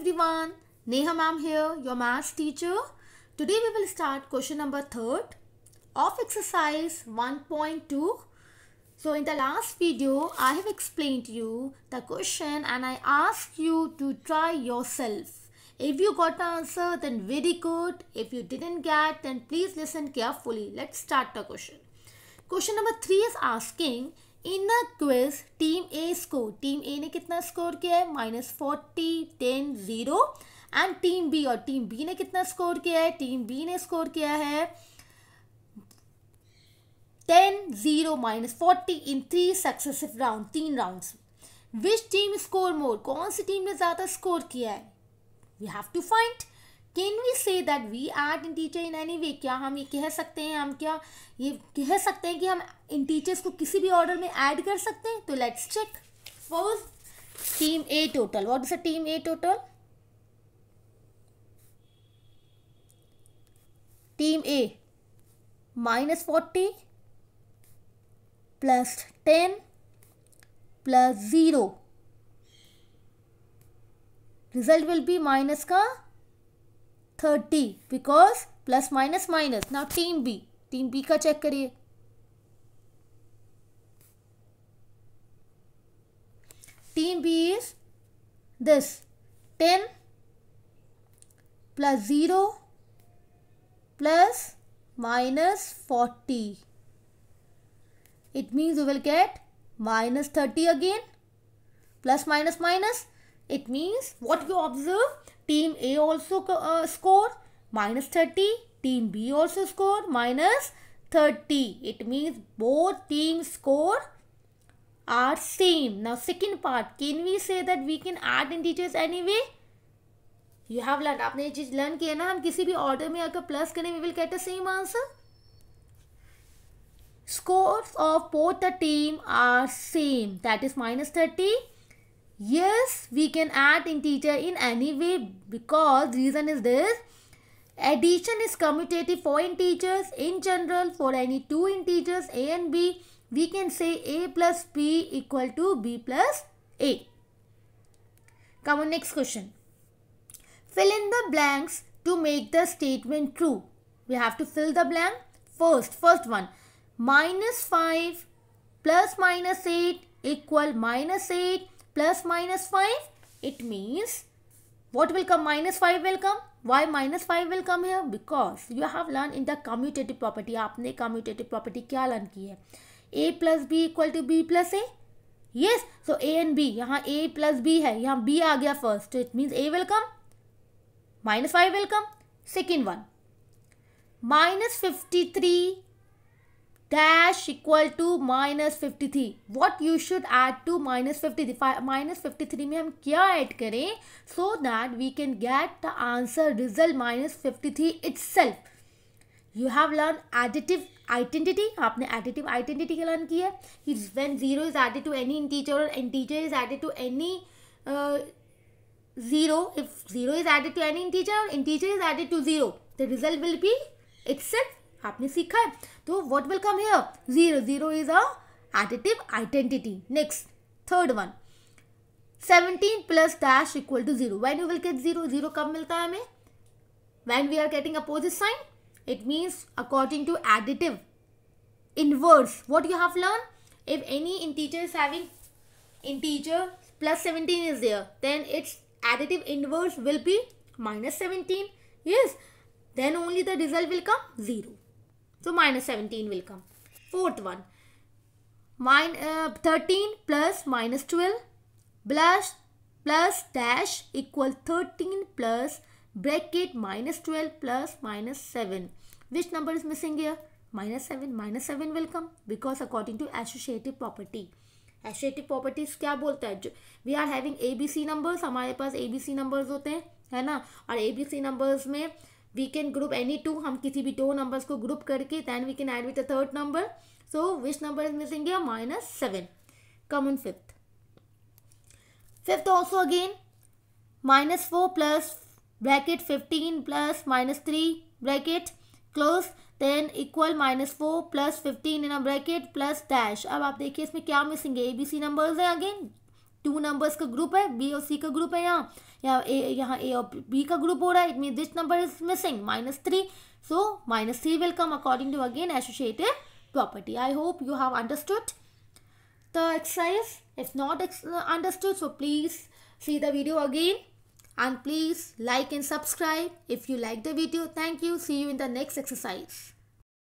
everyone, Neha ma'am here, your maths teacher. Today we will start question number 3 of exercise 1.2. So in the last video, I have explained to you the question and I asked you to try yourself. If you got the answer, then very good. If you didn't get, then please listen carefully. Let's start the question. Question number 3 is asking, in the quiz team A score team A ने कितना score किया है minus forty ten zero and team B और team B ने कितना score किया है team B ने स्कोर किया है ten zero minus forty in three successive round तीन rounds which team score more कौन सी टीम ने ज़्यादा स्कोर किया है you have to find can we say that we add integer in any way क्या हम ये कह सकते हैं हम क्या ये कह सकते हैं कि हम इन टीचर्स को किसी भी ऑर्डर में ऐड कर सकते हैं तो let's check suppose team A total what is a team A total team A minus forty plus ten plus zero result will be minus का thirty because plus minus minus now team B team B का check करिए team B is this ten plus zero plus minus forty it means you will get minus 30 again plus minus minus it means what you observe team A also uh, score minus 30, team B also score minus 30. It means both teams score are same. Now second part, can we say that we can add integers anyway? You have learned, आपने ये चीज़ learn किया ना हम किसी भी order में अगर plus करें we will get the same answer scores of both the team are same that is minus 30 Yes, we can add integer in any way because reason is this. Addition is commutative for integers. In general, for any two integers a and b, we can say a plus b equal to b plus a. Come on, next question. Fill in the blanks to make the statement true. We have to fill the blank first. First one, minus 5 plus minus 8 equal minus 8 plus minus 5 it means what will come minus 5 will come why minus 5 will come here because you have learned in the commutative property आपने commutative property क्या learn की है a plus b equal to b plus a yes so a and b यहाँ a plus b है यहाँ b आ गया first so it means a will come minus 5 will come second one minus 53 dash equal to minus fifty three what you should add to minus fifty three minus fifty three में हम क्या add करें so that we can get the answer result minus fifty three itself you have learn additive identity आपने additive identity का learn किया है when zero is added to any integer or integer is added to any zero if zero is added to any integer or integer is added to zero the result will be itself आपने सीखा है तो what will come here zero zero is additive identity next third one seventeen plus dash equal to zero when you will get zero zero कब मिलता है हमें when we are getting opposite sign it means according to additive inverse what you have learn if any integer is having integer plus seventeen is there then its additive inverse will be minus seventeen yes then only the result will come zero So minus 17 will come. Fourth one. Min uh, 13 plus minus 12 plus, plus dash equal 13 plus bracket minus 12 plus minus 7. Which number is missing here? Minus 7. Minus 7 will come because according to associative property. Associative properties क्या बोलता है जो we are having A B C numbers हमारे पास ए B C numbers होते हैं है ना और ए नंबर्स में we can group any two हम किसी भी दो नंबर्स को ग्रुप करके then we can add with third number so which number is missing या minus seven common fifth fifth also again minus four plus bracket fifteen plus minus three bracket close then equal minus four plus fifteen in a bracket plus dash अब आप देखिए इसमें क्या missing है A B C numbers हैं again two numbers का group है B और सी का ग्रुप है यहाँ या ए यहाँ ए और बी का ग्रुप हो रहा है it mean this number is missing minus three so minus three will come according to again associative property I hope you have understood the exercise if not understood so please see the video again and please like and subscribe if you like the video thank you see you in the next exercise